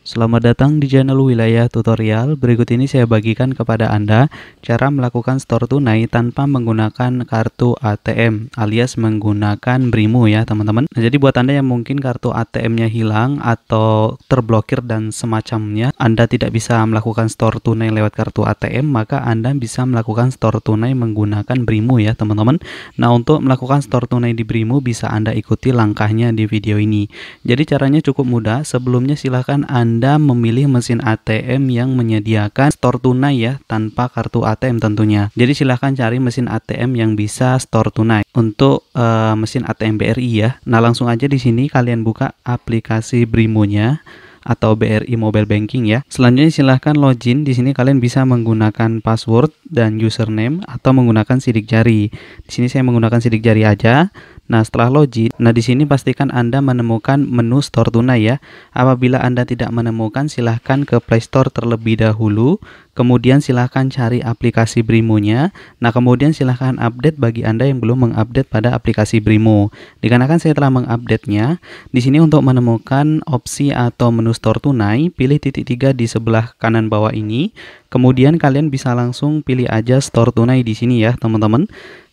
Selamat datang di channel wilayah tutorial. Berikut ini saya bagikan kepada Anda cara melakukan store tunai tanpa menggunakan kartu ATM alias menggunakan Brimo ya teman-teman. Nah, jadi buat Anda yang mungkin kartu ATM-nya hilang atau terblokir dan semacamnya, Anda tidak bisa melakukan store tunai lewat kartu ATM, maka Anda bisa melakukan store tunai menggunakan Brimo ya teman-teman. Nah untuk melakukan store tunai di Brimo bisa Anda ikuti langkahnya di video ini. Jadi caranya cukup mudah. Sebelumnya silahkan Anda anda memilih mesin ATM yang menyediakan store tunai ya, tanpa kartu ATM tentunya. Jadi silahkan cari mesin ATM yang bisa store tunai untuk uh, mesin ATM BRI ya. Nah langsung aja di sini kalian buka aplikasi Brimonya atau BRI Mobile Banking ya. Selanjutnya silahkan login. Di sini kalian bisa menggunakan password dan username atau menggunakan sidik jari. Di sini saya menggunakan sidik jari aja. Nah, setelah login, nah di sini pastikan Anda menemukan menu store tunai ya. Apabila Anda tidak menemukan, silahkan ke Play Store terlebih dahulu. Kemudian silahkan cari aplikasi Brimo nya. Nah, kemudian silahkan update bagi Anda yang belum mengupdate pada aplikasi Brimo. Dikarenakan saya telah mengupdate-nya, di sini untuk menemukan opsi atau menu menu store tunai, pilih titik tiga di sebelah kanan bawah ini. Kemudian kalian bisa langsung pilih aja store tunai di sini ya, teman-teman.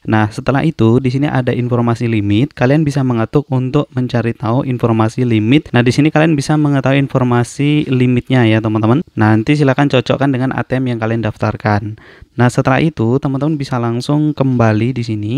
Nah, setelah itu di sini ada informasi limit. Kalian bisa mengetuk untuk mencari tahu informasi limit. Nah, di sini kalian bisa mengetahui informasi limitnya ya, teman-teman. Nanti silakan cocokkan dengan ATM yang kalian daftarkan. Nah, setelah itu teman-teman bisa langsung kembali di sini.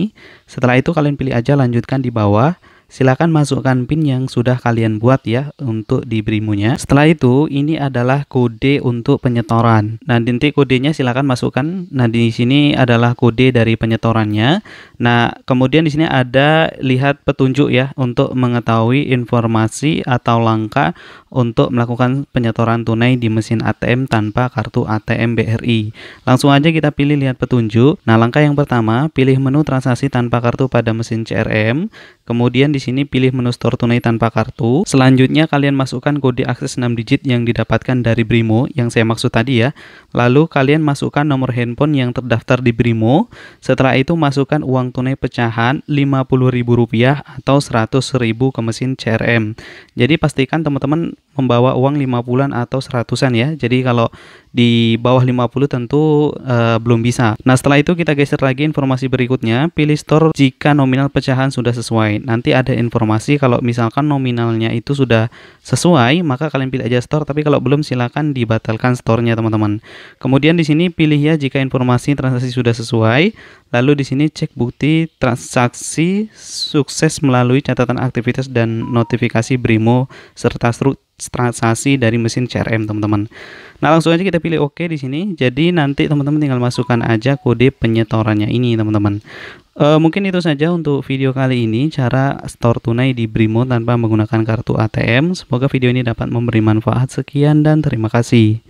Setelah itu kalian pilih aja lanjutkan di bawah. Silahkan masukkan pin yang sudah kalian buat ya untuk di Brimunya. Setelah itu, ini adalah kode untuk penyetoran. Nah, nanti kodenya silahkan masukkan. Nah, di sini adalah kode dari penyetorannya. Nah, kemudian di sini ada lihat petunjuk ya untuk mengetahui informasi atau langkah untuk melakukan penyetoran tunai di mesin ATM tanpa kartu ATM BRI. Langsung aja kita pilih lihat petunjuk. Nah, langkah yang pertama, pilih menu transaksi tanpa kartu pada mesin CRM. Kemudian di di sini pilih menu store tunai tanpa kartu. Selanjutnya kalian masukkan kode akses 6 digit yang didapatkan dari Brimo yang saya maksud tadi ya. Lalu kalian masukkan nomor handphone yang terdaftar di Brimo. Setelah itu masukkan uang tunai pecahan Rp50.000 atau Rp100.000 ke mesin CRM. Jadi pastikan teman-teman membawa uang 50-an atau 100-an ya. Jadi kalau di bawah 50 tentu uh, belum bisa. Nah, setelah itu kita geser lagi informasi berikutnya, pilih store jika nominal pecahan sudah sesuai. Nanti ada informasi kalau misalkan nominalnya itu sudah sesuai, maka kalian pilih aja store, tapi kalau belum silakan dibatalkan store-nya, teman-teman. Kemudian di sini pilih ya jika informasi transaksi sudah sesuai, lalu di sini cek bukti transaksi sukses melalui catatan aktivitas dan notifikasi BRIMO serta struk transaksi dari mesin CRM teman-teman. Nah langsung aja kita pilih OK di sini. Jadi nanti teman-teman tinggal masukkan aja kode penyetorannya ini teman-teman. E, mungkin itu saja untuk video kali ini cara store tunai di Brimo tanpa menggunakan kartu ATM. Semoga video ini dapat memberi manfaat. Sekian dan terima kasih.